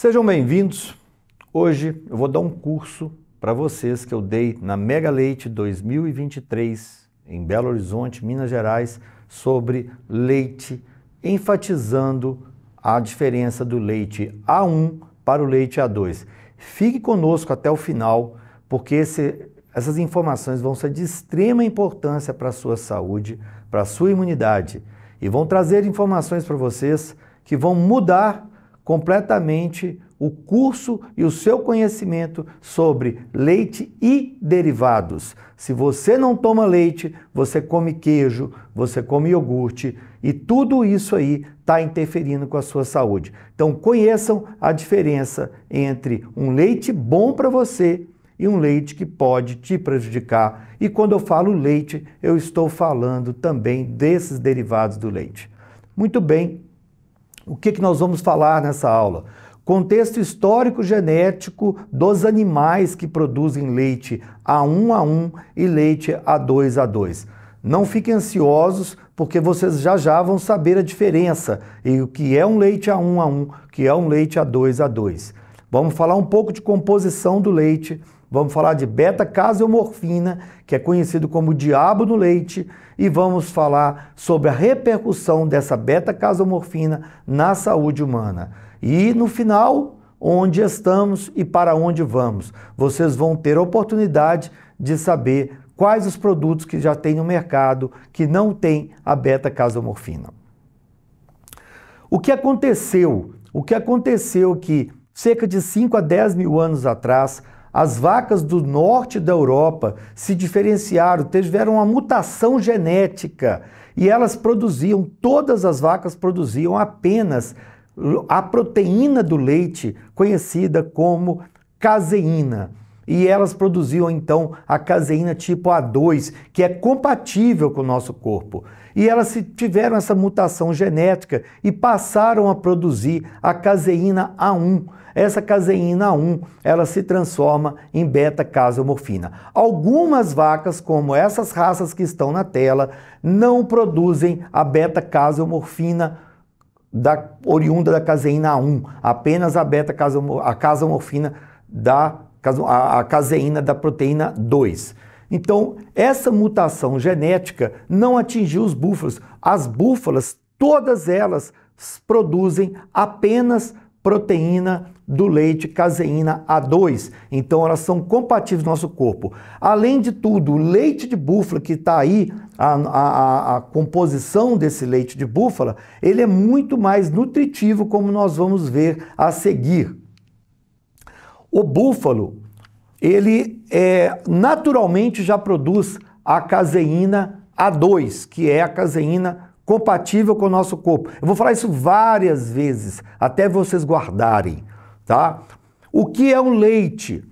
Sejam bem-vindos. Hoje eu vou dar um curso para vocês que eu dei na Mega Leite 2023 em Belo Horizonte, Minas Gerais, sobre leite, enfatizando a diferença do leite A1 para o leite A2. Fique conosco até o final, porque esse, essas informações vão ser de extrema importância para a sua saúde, para a sua imunidade e vão trazer informações para vocês que vão mudar completamente o curso e o seu conhecimento sobre leite e derivados. Se você não toma leite, você come queijo, você come iogurte e tudo isso aí está interferindo com a sua saúde. Então conheçam a diferença entre um leite bom para você e um leite que pode te prejudicar. E quando eu falo leite, eu estou falando também desses derivados do leite. Muito bem, o que, que nós vamos falar nessa aula? Contexto histórico genético dos animais que produzem leite A1 a 1 e leite A2 a 2. Não fiquem ansiosos, porque vocês já já vão saber a diferença e o que é um leite A1 a 1, que é um leite A2 a 2. Vamos falar um pouco de composição do leite, Vamos falar de beta-caseomorfina, que é conhecido como diabo no leite, e vamos falar sobre a repercussão dessa beta-caseomorfina na saúde humana. E no final, onde estamos e para onde vamos. Vocês vão ter oportunidade de saber quais os produtos que já tem no mercado que não tem a beta-caseomorfina. O que aconteceu? O que aconteceu que cerca de 5 a 10 mil anos atrás, as vacas do norte da Europa se diferenciaram, tiveram uma mutação genética e elas produziam, todas as vacas produziam apenas a proteína do leite, conhecida como caseína. E elas produziam então a caseína tipo A2, que é compatível com o nosso corpo. E elas tiveram essa mutação genética e passaram a produzir a caseína A1, essa caseína 1, ela se transforma em beta-casomorfina. Algumas vacas, como essas raças que estão na tela, não produzem a beta-casomorfina da, oriunda da caseína 1, apenas a beta-casomorfina da a caseína da proteína 2. Então, essa mutação genética não atingiu os búfalos. As búfalas, todas elas, produzem apenas proteína do leite, caseína A2. Então elas são compatíveis no nosso corpo. Além de tudo, o leite de búfala que está aí, a, a, a, composição desse leite de búfala, ele é muito mais nutritivo, como nós vamos ver a seguir. O búfalo, ele é, naturalmente já produz a caseína A2, que é a caseína compatível com o nosso corpo. Eu vou falar isso várias vezes, até vocês guardarem, tá? O que é um leite?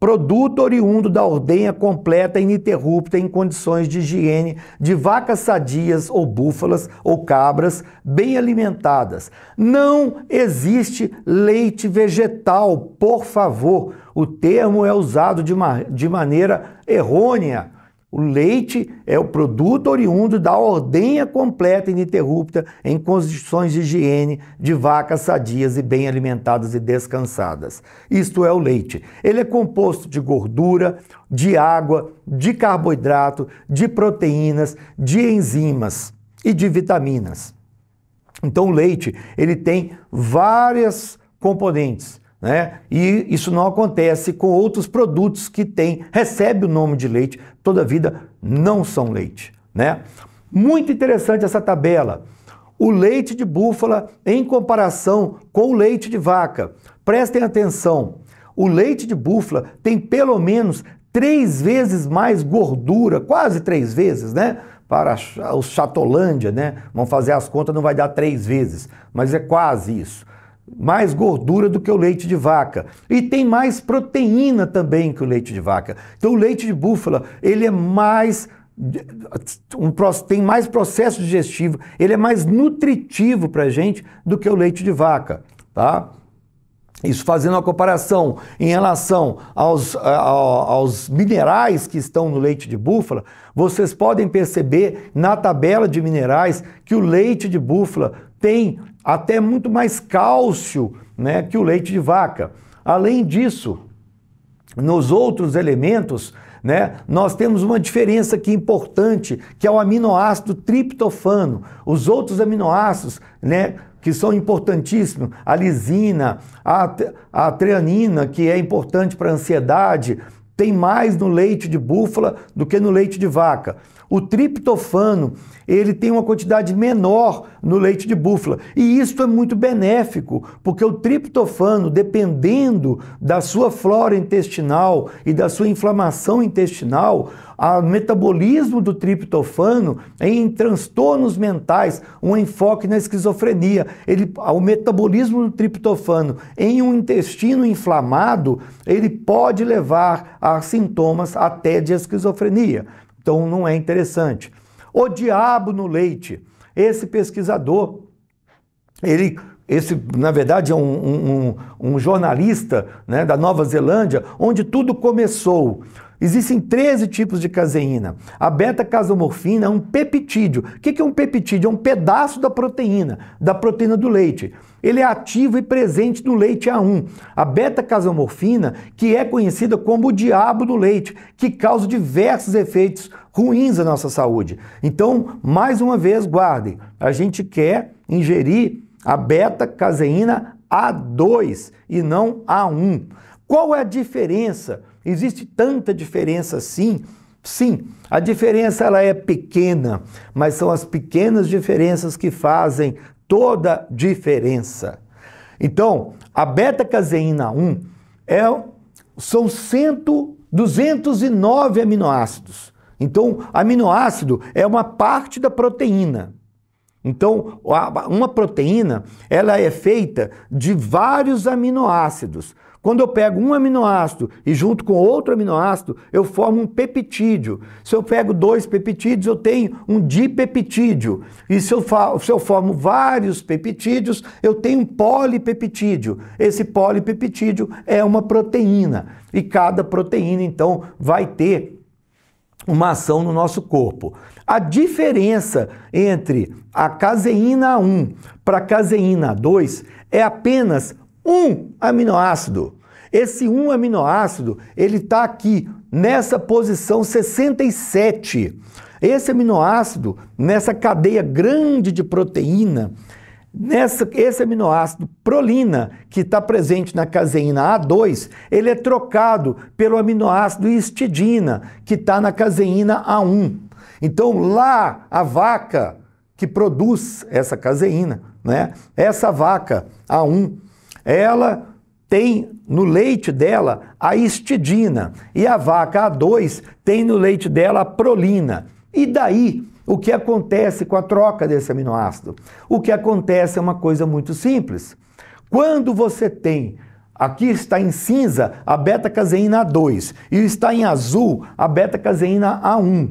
Produto oriundo da ordenha completa e ininterrupta em condições de higiene de vacas sadias ou búfalas ou cabras bem alimentadas. Não existe leite vegetal, por favor. O termo é usado de, ma de maneira errônea o leite é o produto oriundo da ordenha completa e ininterrupta em condições de higiene de vacas sadias e bem alimentadas e descansadas. Isto é o leite. Ele é composto de gordura, de água, de carboidrato, de proteínas, de enzimas e de vitaminas. Então o leite, ele tem várias componentes né? E isso não acontece com outros produtos que tem, recebe o nome de leite, toda vida não são leite. Né? Muito interessante essa tabela. O leite de búfala em comparação com o leite de vaca. Prestem atenção, o leite de búfala tem pelo menos três vezes mais gordura, quase três vezes, né? Para os Chatolândia, né? Vão fazer as contas, não vai dar três vezes, mas é quase isso mais gordura do que o leite de vaca e tem mais proteína também que o leite de vaca. Então o leite de búfala, ele é mais um, tem mais processo digestivo, ele é mais nutritivo para a gente do que o leite de vaca, tá? Isso fazendo uma comparação em relação aos, aos minerais que estão no leite de búfala, vocês podem perceber na tabela de minerais que o leite de búfala tem até muito mais cálcio né, que o leite de vaca. Além disso, nos outros elementos, né, nós temos uma diferença aqui é importante, que é o aminoácido triptofano. Os outros aminoácidos, né, que são importantíssimos, a lisina, a, a treanina, que é importante para a ansiedade, tem mais no leite de búfala do que no leite de vaca. O triptofano, ele tem uma quantidade menor no leite de búfala. E isso é muito benéfico, porque o triptofano, dependendo da sua flora intestinal e da sua inflamação intestinal, o metabolismo do triptofano é em transtornos mentais, um enfoque na esquizofrenia. Ele, o metabolismo do triptofano em um intestino inflamado, ele pode levar a sintomas até de esquizofrenia. Então não é interessante. O diabo no leite. Esse pesquisador, ele esse, na verdade, é um, um, um jornalista né, da Nova Zelândia, onde tudo começou. Existem 13 tipos de caseína. A beta-casomorfina é um peptídeo. O que é um peptídeo? É um pedaço da proteína, da proteína do leite. Ele é ativo e presente no leite A1. A beta-casomorfina, que é conhecida como o diabo do leite, que causa diversos efeitos ruins à nossa saúde. Então, mais uma vez, guardem. A gente quer ingerir a beta-caseína A2 e não A1. Qual é a diferença? Existe tanta diferença assim? Sim, a diferença ela é pequena, mas são as pequenas diferenças que fazem toda diferença. Então, a beta-caseína 1 é, são 100, 209 aminoácidos. Então, aminoácido é uma parte da proteína. Então, uma proteína, ela é feita de vários aminoácidos. Quando eu pego um aminoácido e junto com outro aminoácido, eu formo um peptídeo. Se eu pego dois peptídeos, eu tenho um dipeptídeo. E se eu, se eu formo vários peptídeos, eu tenho um polipeptídeo. Esse polipeptídeo é uma proteína. E cada proteína, então, vai ter uma ação no nosso corpo. A diferença entre a caseína 1 para a caseína 2 é apenas um aminoácido. Esse um aminoácido, ele está aqui nessa posição 67. Esse aminoácido, nessa cadeia grande de proteína, Nessa, esse aminoácido prolina, que está presente na caseína A2, ele é trocado pelo aminoácido histidina, que está na caseína A1. Então, lá, a vaca que produz essa caseína, né? Essa vaca A1, ela tem no leite dela a histidina e a vaca A2 tem no leite dela a prolina. E daí o que acontece com a troca desse aminoácido? O que acontece é uma coisa muito simples. Quando você tem Aqui está em cinza a beta-caseína A2 e está em azul a beta-caseína A1.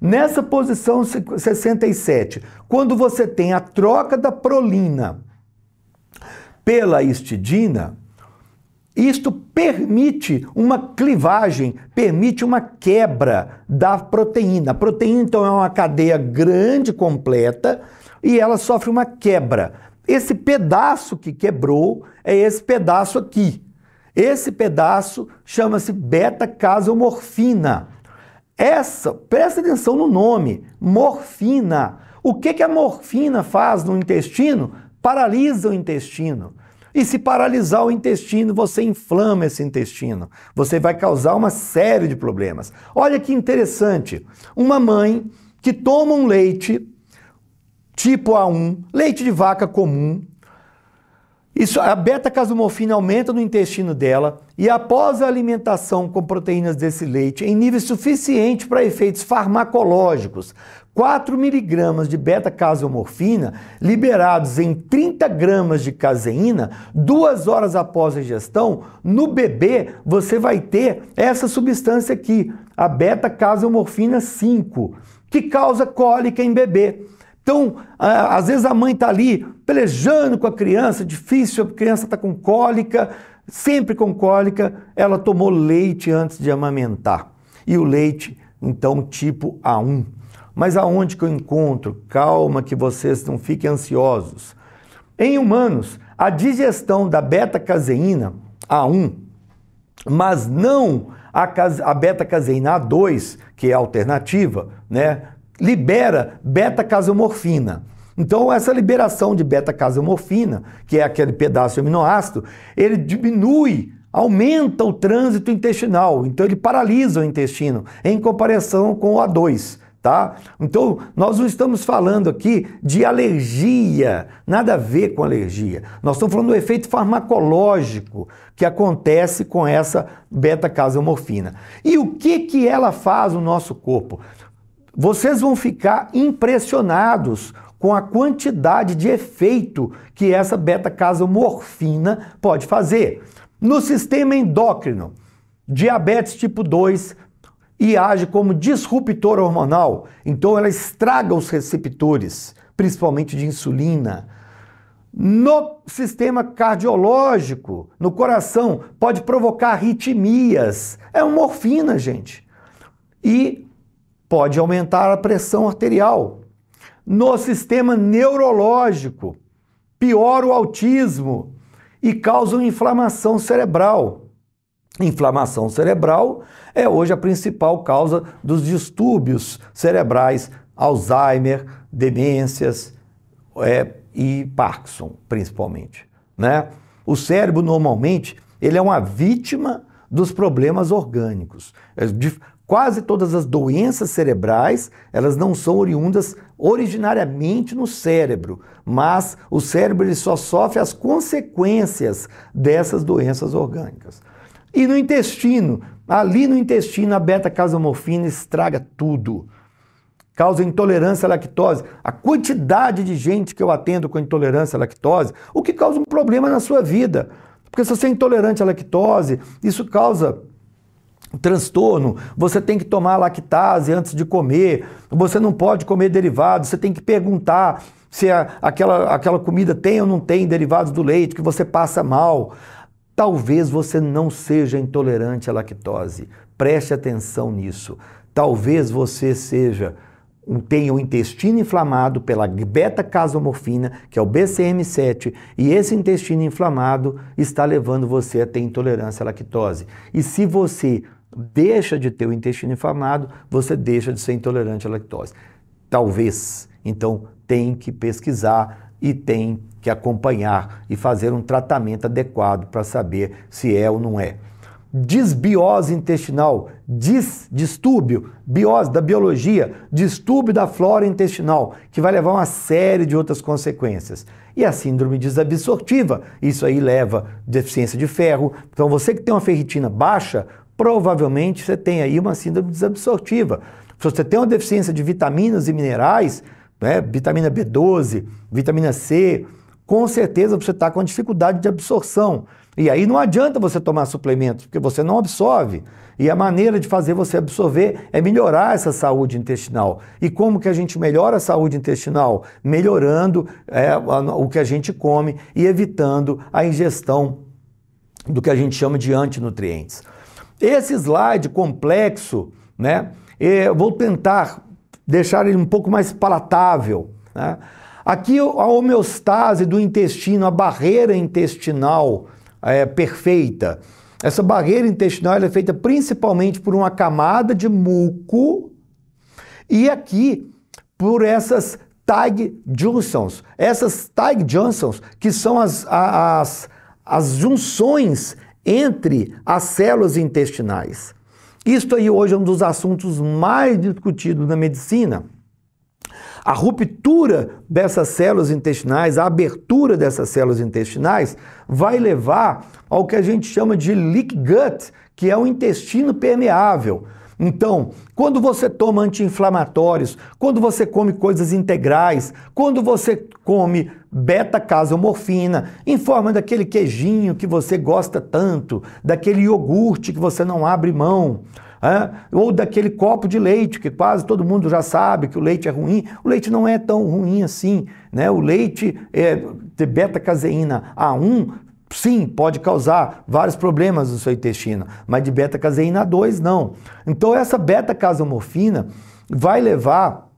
Nessa posição 67, quando você tem a troca da prolina pela histidina, isto permite uma clivagem, permite uma quebra da proteína. A proteína, então, é uma cadeia grande, completa, e ela sofre uma quebra. Esse pedaço que quebrou é esse pedaço aqui. Esse pedaço chama-se beta-casomorfina. Essa, presta atenção no nome, morfina. O que, que a morfina faz no intestino? Paralisa o intestino. E se paralisar o intestino, você inflama esse intestino. Você vai causar uma série de problemas. Olha que interessante. Uma mãe que toma um leite tipo A1, leite de vaca comum, isso, a beta-casomorfina aumenta no intestino dela e após a alimentação com proteínas desse leite em nível suficiente para efeitos farmacológicos, 4 miligramas de beta-casomorfina liberados em 30 gramas de caseína, duas horas após a ingestão, no bebê você vai ter essa substância aqui, a beta-casomorfina 5, que causa cólica em bebê. Então, às vezes a mãe está ali pelejando com a criança, difícil, a criança está com cólica, sempre com cólica, ela tomou leite antes de amamentar. E o leite, então, tipo A1. Mas aonde que eu encontro? Calma, que vocês não fiquem ansiosos. Em humanos, a digestão da beta-caseína A1, mas não a, beta-caseína A2, que é a alternativa, né? libera beta-casomorfina. Então, essa liberação de beta-casomorfina, que é aquele pedaço de aminoácido, ele diminui, aumenta o trânsito intestinal. Então, ele paralisa o intestino em comparação com o A2. Tá? Então, nós não estamos falando aqui de alergia, nada a ver com alergia. Nós estamos falando do efeito farmacológico que acontece com essa beta-casomorfina. E o que, que ela faz no nosso corpo? Vocês vão ficar impressionados com a quantidade de efeito que essa beta-casomorfina pode fazer. No sistema endócrino, diabetes tipo 2 e age como disruptor hormonal, então ela estraga os receptores, principalmente de insulina. No sistema cardiológico, no coração, pode provocar arritmias. É uma morfina, gente. E pode aumentar a pressão arterial. No sistema neurológico, piora o autismo e causa inflamação cerebral. Inflamação cerebral é hoje a principal causa dos distúrbios cerebrais, Alzheimer, demências é, e Parkinson, principalmente. Né? O cérebro normalmente ele é uma vítima dos problemas orgânicos. É, Quase todas as doenças cerebrais, elas não são oriundas originariamente no cérebro, mas o cérebro ele só sofre as consequências dessas doenças orgânicas. E no intestino, ali no intestino a beta-casomorfina estraga tudo. Causa intolerância à lactose. A quantidade de gente que eu atendo com intolerância à lactose, o que causa um problema na sua vida. Porque se você é intolerante à lactose, isso causa transtorno, você tem que tomar lactase antes de comer, você não pode comer derivados, você tem que perguntar se a, aquela, aquela comida tem ou não tem derivados do leite, que você passa mal. Talvez você não seja intolerante à lactose. Preste atenção nisso. Talvez você seja tenha o intestino inflamado pela beta-casomorfina, que é o BCM7, e esse intestino inflamado está levando você a ter intolerância à lactose. E se você deixa de ter o intestino inflamado, você deixa de ser intolerante à lactose. Talvez. Então, tem que pesquisar e tem que acompanhar e fazer um tratamento adequado para saber se é ou não é. Disbiose intestinal, dis, distúrbio, biose da biologia, distúrbio da flora intestinal, que vai levar a uma série de outras consequências. E a síndrome desabsortiva, isso aí leva deficiência de ferro. Então você que tem uma ferritina baixa, provavelmente você tem aí uma síndrome desabsortiva. Se você tem uma deficiência de vitaminas e minerais, né, vitamina B12, vitamina C, com certeza você está com dificuldade de absorção. E aí não adianta você tomar suplementos, porque você não absorve. E a maneira de fazer você absorver é melhorar essa saúde intestinal. E como que a gente melhora a saúde intestinal? Melhorando é, o que a gente come e evitando a ingestão do que a gente chama de antinutrientes. Esse slide complexo, né? Eh, eu vou tentar deixar ele um pouco mais palatável. Né? Aqui a homeostase do intestino, a barreira intestinal é, perfeita. Essa barreira intestinal é feita principalmente por uma camada de muco e aqui por essas Tag Junctions. Essas Tag Junctions que são as, as, as junções entre as células intestinais. Isto aí hoje é um dos assuntos mais discutidos na medicina. A ruptura dessas células intestinais, a abertura dessas células intestinais, vai levar ao que a gente chama de leak gut, que é o intestino permeável. Então, quando você toma anti-inflamatórios, quando você come coisas integrais, quando você come beta-casomorfina em forma daquele queijinho que você gosta tanto, daquele iogurte que você não abre mão, é? ou daquele copo de leite, que quase todo mundo já sabe que o leite é ruim. O leite não é tão ruim assim. Né? O leite é, de beta-caseína A1 sim, pode causar vários problemas no seu intestino, mas de beta-caseína 2 não. Então essa beta-casomorfina vai levar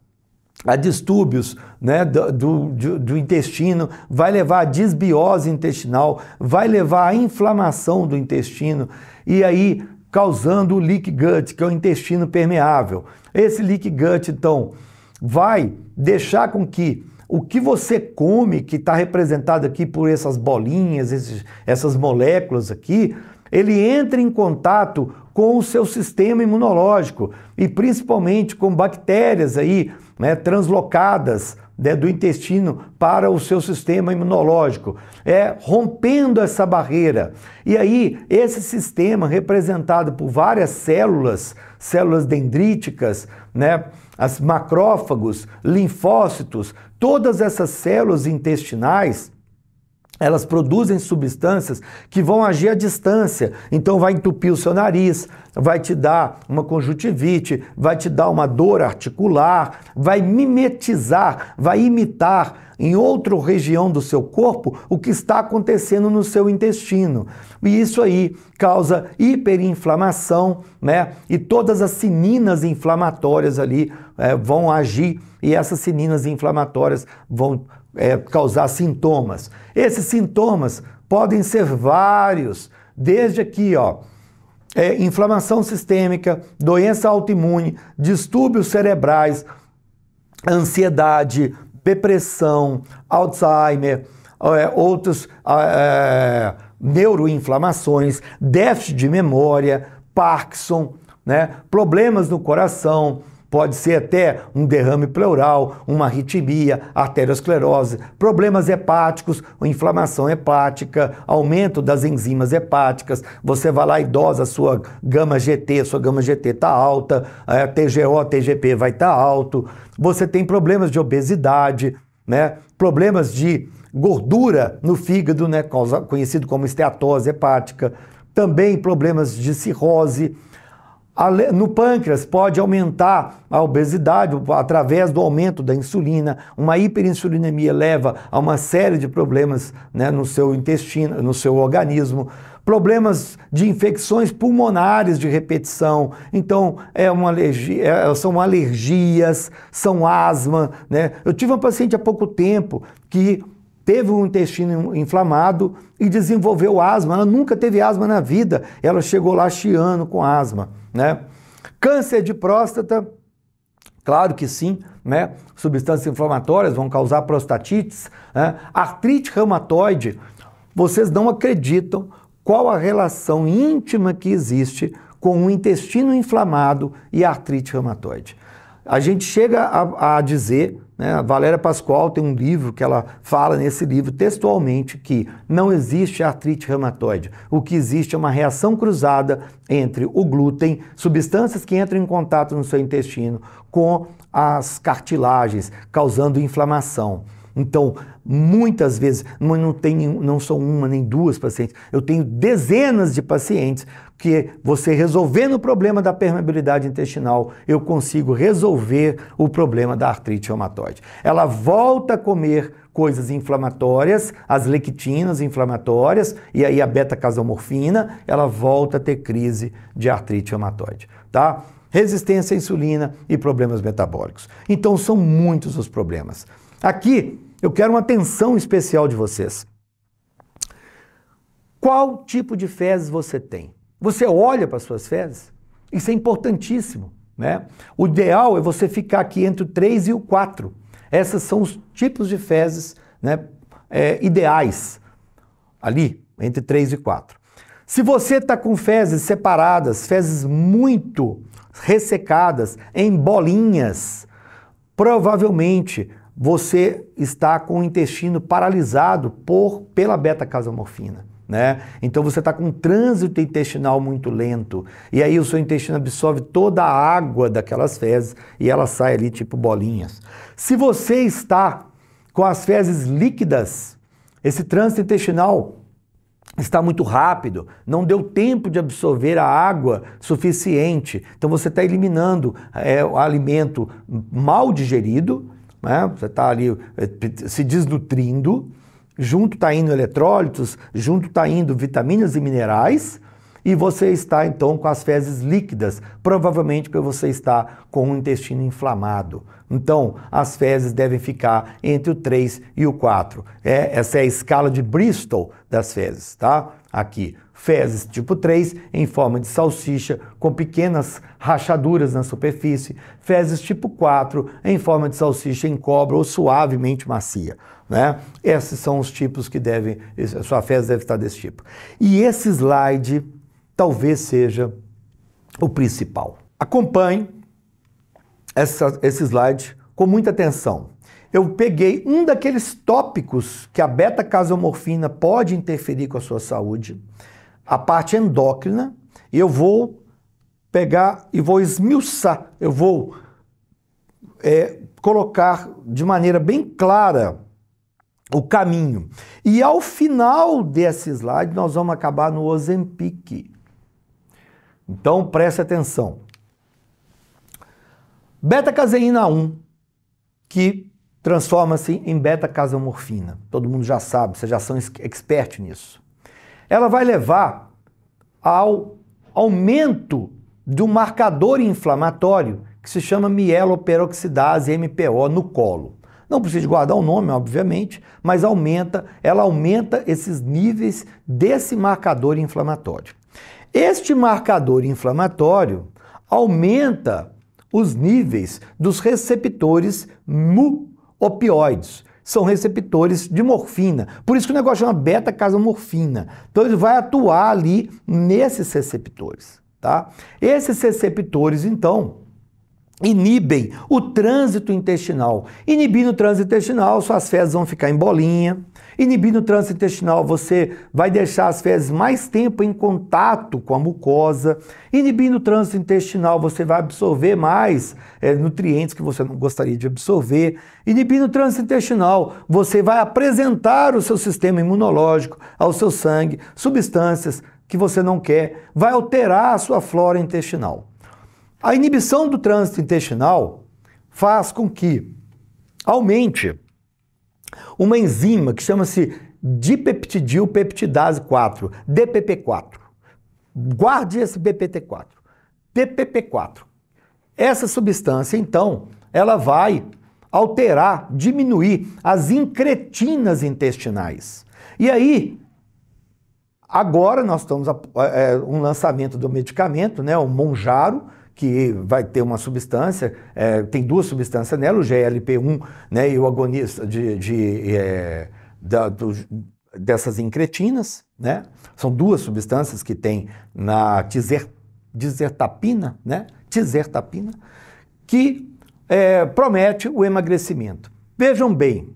a distúrbios né, do, do, do, intestino, vai levar a desbiose intestinal, vai levar a inflamação do intestino e aí causando o leak gut, que é o intestino permeável. Esse leak gut, então, vai deixar com que o que você come, que está representado aqui por essas bolinhas, esses, essas moléculas aqui, ele entra em contato com o seu sistema imunológico e principalmente com bactérias aí, né, translocadas né, do intestino para o seu sistema imunológico, é rompendo essa barreira. E aí esse sistema representado por várias células, células dendríticas, né, as macrófagos, linfócitos, Todas essas células intestinais elas produzem substâncias que vão agir à distância. Então vai entupir o seu nariz, vai te dar uma conjuntivite, vai te dar uma dor articular, vai mimetizar, vai imitar em outra região do seu corpo o que está acontecendo no seu intestino. E isso aí causa hiperinflamação, né? E todas as sininas inflamatórias ali é, vão agir e essas sininas inflamatórias vão é, causar sintomas. Esses sintomas podem ser vários, desde aqui, ó, é, inflamação sistêmica, doença autoimune, distúrbios cerebrais, ansiedade, depressão, Alzheimer, é, outros é, neuroinflamações, déficit de memória, Parkinson, né, problemas no coração, Pode ser até um derrame pleural, uma arritmia, arteriosclerose, problemas hepáticos, inflamação hepática, aumento das enzimas hepáticas. Você vai lá e dosa a sua gama GT, sua gama GT está alta, a TGO, TGP vai estar tá alto. Você tem problemas de obesidade, né? problemas de gordura no fígado, né? conhecido como esteatose hepática. Também problemas de cirrose no pâncreas pode aumentar a obesidade através do aumento da insulina. Uma hiperinsulinemia leva a uma série de problemas né, no seu intestino, no seu organismo. Problemas de infecções pulmonares de repetição, então é uma alergia, é, são alergias, são asma. Né? Eu tive uma paciente há pouco tempo que teve um intestino inflamado e desenvolveu asma. Ela nunca teve asma na vida. Ela chegou lá chiando com asma, né? Câncer de próstata, claro que sim, né? Substâncias inflamatórias vão causar prostatites, né? artrite reumatoide. Vocês não acreditam qual a relação íntima que existe com o intestino inflamado e artrite reumatoide. A gente chega a, a dizer né? A Valéria Pascoal tem um livro que ela fala nesse livro textualmente que não existe artrite reumatoide. O que existe é uma reação cruzada entre o glúten, substâncias que entram em contato no seu intestino, com as cartilagens, causando inflamação. Então, muitas vezes, não, tem, não são uma nem duas pacientes, eu tenho dezenas de pacientes que você resolvendo o problema da permeabilidade intestinal, eu consigo resolver o problema da artrite reumatoide. Ela volta a comer coisas inflamatórias, as lectinas inflamatórias e aí a beta-casomorfina, ela volta a ter crise de artrite reumatoide, tá? Resistência à insulina e problemas metabólicos. Então são muitos os problemas. Aqui eu quero uma atenção especial de vocês. Qual tipo de fezes você tem? Você olha para suas fezes, isso é importantíssimo. Né? O ideal é você ficar aqui entre o 3 e o 4. Esses são os tipos de fezes né, é, ideais, ali, entre 3 e 4. Se você está com fezes separadas, fezes muito ressecadas, em bolinhas, provavelmente você está com o intestino paralisado por, pela beta-casomorfina. Né? Então você está com um trânsito intestinal muito lento. E aí o seu intestino absorve toda a água daquelas fezes e ela sai ali tipo bolinhas. Se você está com as fezes líquidas, esse trânsito intestinal está muito rápido, não deu tempo de absorver a água suficiente. Então você está eliminando é, o alimento mal digerido, né? você está ali eh, se desnutrindo junto está indo eletrólitos, junto está indo vitaminas e minerais, e você está então com as fezes líquidas, provavelmente porque você está com o intestino inflamado. Então, as fezes devem ficar entre o 3 e o 4. É, essa é a escala de Bristol das fezes, tá? Aqui fezes tipo 3 em forma de salsicha com pequenas rachaduras na superfície, fezes tipo 4 em forma de salsicha em cobra ou suavemente macia. Né? Esses são os tipos que devem, sua fezes deve estar desse tipo. E esse slide talvez seja o principal. Acompanhe essa, esse slide com muita atenção. Eu peguei um daqueles tópicos que a beta-casomorfina pode interferir com a sua saúde a parte endócrina e eu vou pegar e vou esmiuçar, eu vou é, colocar de maneira bem clara o caminho. E ao final desse slide, nós vamos acabar no Ozempic. Então preste atenção. Beta-caseína 1, que transforma-se em beta-casomorfina. Todo mundo já sabe, vocês já são expert nisso ela vai levar ao aumento do marcador inflamatório que se chama mieloperoxidase MPO no colo. Não precisa guardar o nome, obviamente, mas aumenta, ela aumenta esses níveis desse marcador inflamatório. Este marcador inflamatório aumenta os níveis dos receptores mu-opioides, são receptores de morfina. Por isso que o negócio chama beta-casomorfina. Então ele vai atuar ali nesses receptores, tá? Esses receptores, então, inibem o trânsito intestinal. Inibindo o trânsito intestinal, suas fezes vão ficar em bolinha. Inibindo o trânsito intestinal, você vai deixar as fezes mais tempo em contato com a mucosa. Inibindo o trânsito intestinal, você vai absorver mais é, nutrientes que você não gostaria de absorver. Inibindo o trânsito intestinal, você vai apresentar o seu sistema imunológico ao seu sangue substâncias que você não quer, vai alterar a sua flora intestinal. A inibição do trânsito intestinal faz com que aumente uma enzima que chama-se dipeptidilpeptidase 4, DPP4. Guarde esse BPT4. DPP4. Essa substância, então, ela vai alterar, diminuir as incretinas intestinais. E aí, agora nós estamos a, é, é um lançamento do medicamento, né, o Monjaro, que vai ter uma substância, é, tem duas substâncias nela, o GLP-1 né, e o agonista de, de é, da, do, dessas incretinas, né? São duas substâncias que tem na tizer, tizertapina, né? Tizertapina, que é, promete o emagrecimento. Vejam bem,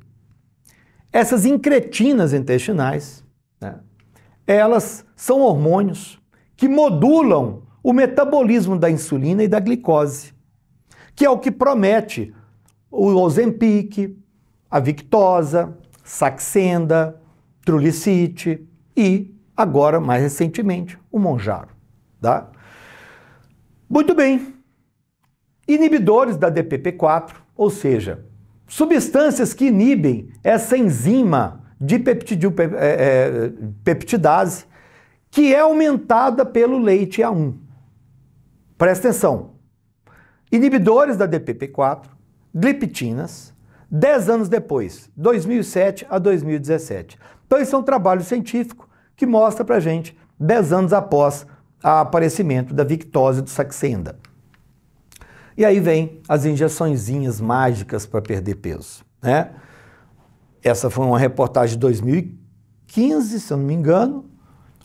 essas incretinas intestinais, né? elas são hormônios que modulam o metabolismo da insulina e da glicose, que é o que promete o Ozempic, a Victosa, Saxenda, Trulicite e, agora, mais recentemente, o Monjaro. Tá? Muito bem. Inibidores da DPP-4, ou seja, substâncias que inibem essa enzima de é, é, peptidase, que é aumentada pelo leite A1. Presta atenção. Inibidores da DPP-4, gliptinas, 10 anos depois, 2007 a 2017. Então, isso é um trabalho científico que mostra para gente 10 anos após o aparecimento da victose do Saxenda. E aí vem as injeçõezinhas mágicas para perder peso, né? Essa foi uma reportagem de 2015, se eu não me engano,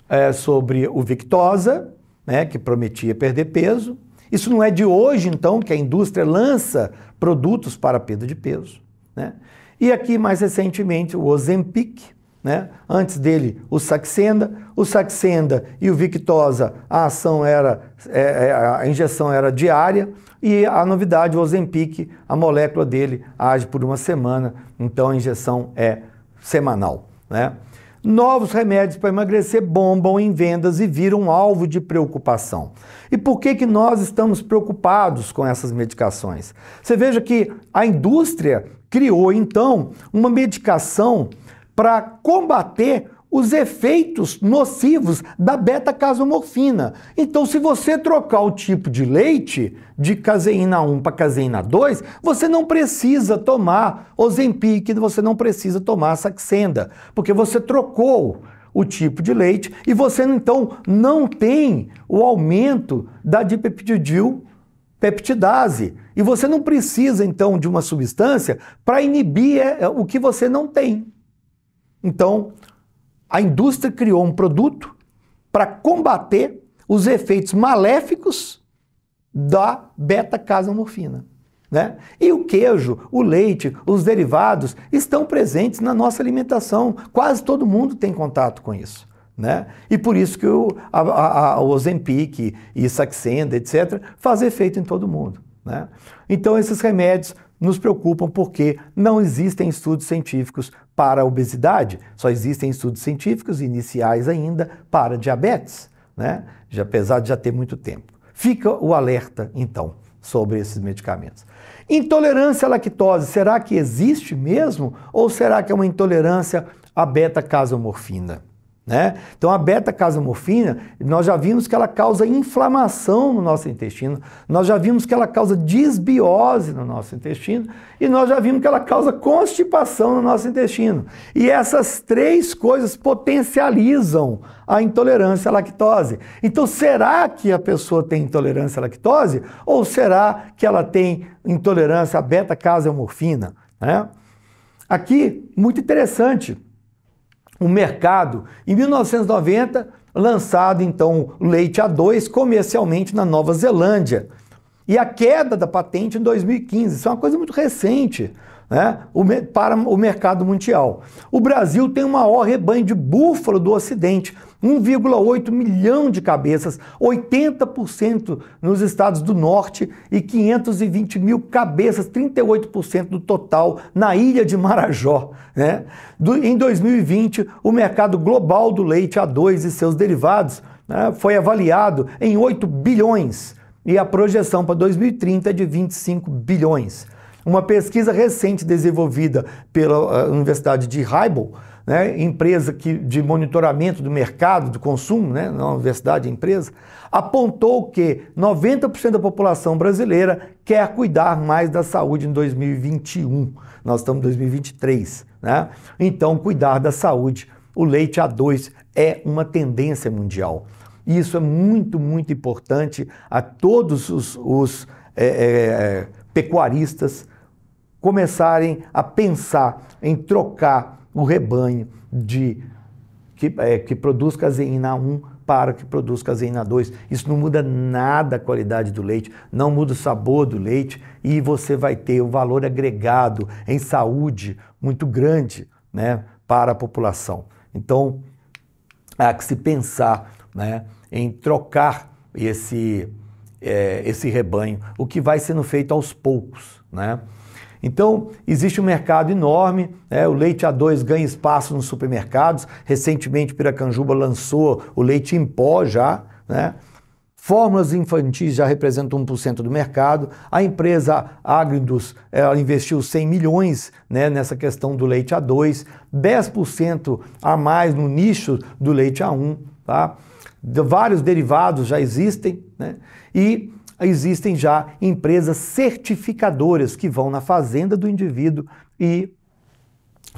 é, sobre o Victosa, né, que prometia perder peso. Isso não é de hoje, então, que a indústria lança produtos para perda de peso. Né? E aqui, mais recentemente, o Ozempic, né? Antes dele, o Saxenda. O Saxenda e o Victoza, a ação era, é, é a injeção era diária. E a novidade, o Ozempic, a molécula dele age por uma semana, então a injeção é semanal, né? Novos remédios para emagrecer bombam em vendas e viram alvo de preocupação. E por que, que nós estamos preocupados com essas medicações? Você veja que a indústria criou então uma medicação para combater os efeitos nocivos da beta-casomorfina. Então, se você trocar o tipo de leite de caseína 1 para caseína 2, você não precisa tomar Ozempic, você não precisa tomar Saxenda, porque você trocou o tipo de leite e você então não tem o aumento da dipeptidil peptidase. E você não precisa então de uma substância para inibir é, o que você não tem. Então, a indústria criou um produto para combater os efeitos maléficos da beta casamorfina Né? E o queijo, o leite, os derivados estão presentes na nossa alimentação. Quase todo mundo tem contato com isso. Né? E por isso que o, o Ozempic e Saxenda, etc., faz efeito em todo mundo. Né? Então, esses remédios nos preocupam porque não existem estudos científicos para a obesidade, só existem estudos científicos iniciais ainda para diabetes, né? Já, apesar de já ter muito tempo. Fica o alerta, então, sobre esses medicamentos. Intolerância à lactose, será que existe mesmo? Ou será que é uma intolerância à beta-casomorfina? Né? Então, a beta-casomorfina, nós já vimos que ela causa inflamação no nosso intestino, nós já vimos que ela causa disbiose no nosso intestino e nós já vimos que ela causa constipação no nosso intestino. E essas três coisas potencializam a intolerância à lactose. Então, será que a pessoa tem intolerância à lactose ou será que ela tem intolerância à beta-casomorfina? Né? Aqui, muito interessante o mercado. Em 1990, lançado então o leite A2 comercialmente na Nova Zelândia. E a queda da patente em 2015, isso é uma coisa muito recente né, para o mercado mundial. O Brasil tem o maior rebanho de búfalo do Ocidente, 1,8 milhão de cabeças, 80% nos estados do norte e 520 mil cabeças, 38% do total, na ilha de Marajó. Né? Do, em 2020, o mercado global do leite A2 e seus derivados né, foi avaliado em 8 bilhões e a projeção para 2030 é de 25 bilhões. Uma pesquisa recente desenvolvida pela ah, Universidade de Heibel, né, empresa que, de monitoramento do mercado do consumo, né, na universidade, empresa, apontou que 90% da população brasileira quer cuidar mais da saúde em 2021. Nós estamos em 2023, né? Então, cuidar da saúde, o leite A2 é uma tendência mundial. Isso é muito, muito importante a todos os, os é, é, pecuaristas, começarem a pensar em trocar o rebanho de que, é, que produz caseína 1 para que produz caseína 2. Isso não muda nada a qualidade do leite, não muda o sabor do leite e você vai ter um valor agregado em saúde muito grande né, para a população. Então, há que se pensar né, em trocar esse, é, esse rebanho, o que vai sendo feito aos poucos. Né? Então, existe um mercado enorme, né? o leite A2 ganha espaço nos supermercados. Recentemente, Piracanjuba lançou o leite em pó já. Né? Fórmulas infantis já representam 1% do mercado. A empresa Agridus ela investiu 100 milhões né, nessa questão do leite A2, 10% a mais no nicho do leite A1. Tá? Vários derivados já existem. Né? E existem já empresas certificadoras que vão na fazenda do indivíduo e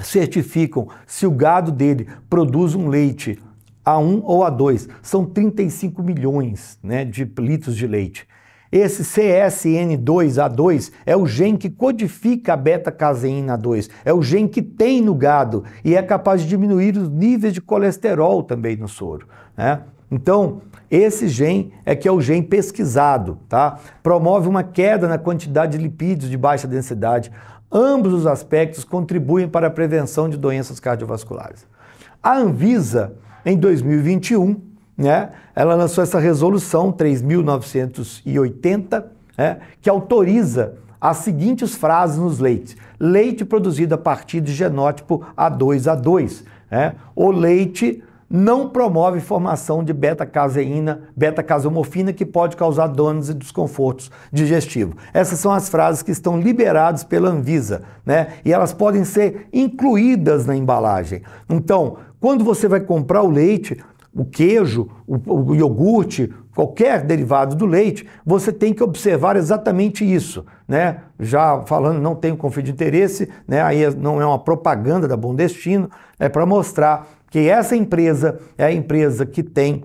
certificam se o gado dele produz um leite A1 ou A2. São 35 milhões né, de litros de leite. Esse CSN2A2 é o gene que codifica a beta-caseína 2, é o gene que tem no gado e é capaz de diminuir os níveis de colesterol também no soro. Né? Então, esse gene é que é o gene pesquisado, tá? Promove uma queda na quantidade de lipídios de baixa densidade. Ambos os aspectos contribuem para a prevenção de doenças cardiovasculares. A Anvisa, em 2021, né, ela lançou essa resolução 3980, né, que autoriza as seguintes frases nos leites: leite produzido a partir de genótipo A2A2, né, O leite não promove formação de beta-caseína, beta-casomorfina, que pode causar danos e desconfortos digestivos. Essas são as frases que estão liberadas pela Anvisa, né? E elas podem ser incluídas na embalagem. Então, quando você vai comprar o leite, o queijo, o, o iogurte, qualquer derivado do leite, você tem que observar exatamente isso, né? Já falando, não tenho conflito de interesse, né? Aí é, não é uma propaganda da Bondestino, é para mostrar que essa empresa é a empresa que tem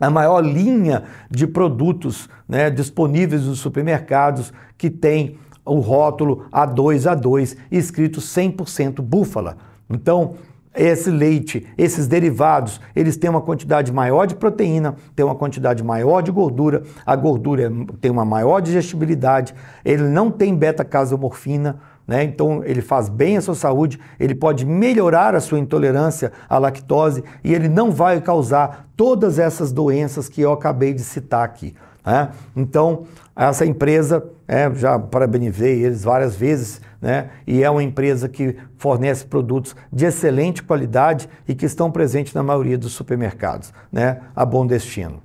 a maior linha de produtos né, disponíveis nos supermercados, que tem o rótulo A2A2 escrito 100% búfala. Então, esse leite, esses derivados, eles têm uma quantidade maior de proteína, têm uma quantidade maior de gordura, a gordura é, tem uma maior digestibilidade, ele não tem beta-casomorfina, né? Então ele faz bem à sua saúde, ele pode melhorar a sua intolerância à lactose e ele não vai causar todas essas doenças que eu acabei de citar aqui. Né? Então essa empresa, é, já parabenizei eles várias vezes, né? e é uma empresa que fornece produtos de excelente qualidade e que estão presentes na maioria dos supermercados, né? a Bom Destino.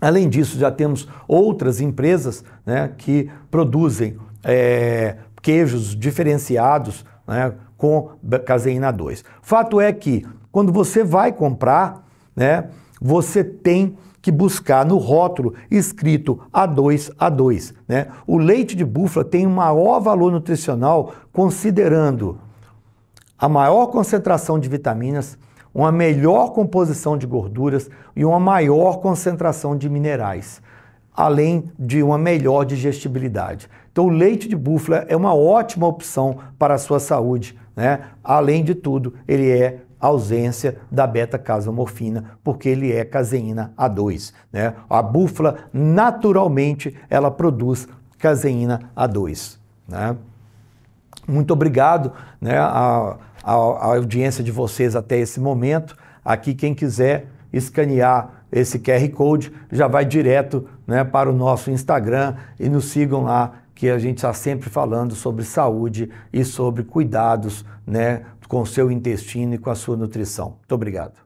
Além disso, já temos outras empresas né, que produzem é, queijos diferenciados né, com caseína 2. Fato é que quando você vai comprar, né, você tem que buscar no rótulo escrito A2, A2. Né? O leite de búfala tem um maior valor nutricional considerando a maior concentração de vitaminas, uma melhor composição de gorduras e uma maior concentração de minerais além de uma melhor digestibilidade. Então, o leite de búfala é uma ótima opção para a sua saúde. Né? Além de tudo, ele é ausência da beta-casomorfina, porque ele é caseína A2. Né? A búfala, naturalmente, ela produz caseína A2. Né? Muito obrigado né, A à audiência de vocês até esse momento. Aqui, quem quiser escanear esse QR Code já vai direto né, para o nosso Instagram e nos sigam lá, que a gente está sempre falando sobre saúde e sobre cuidados né, com o seu intestino e com a sua nutrição. Muito obrigado.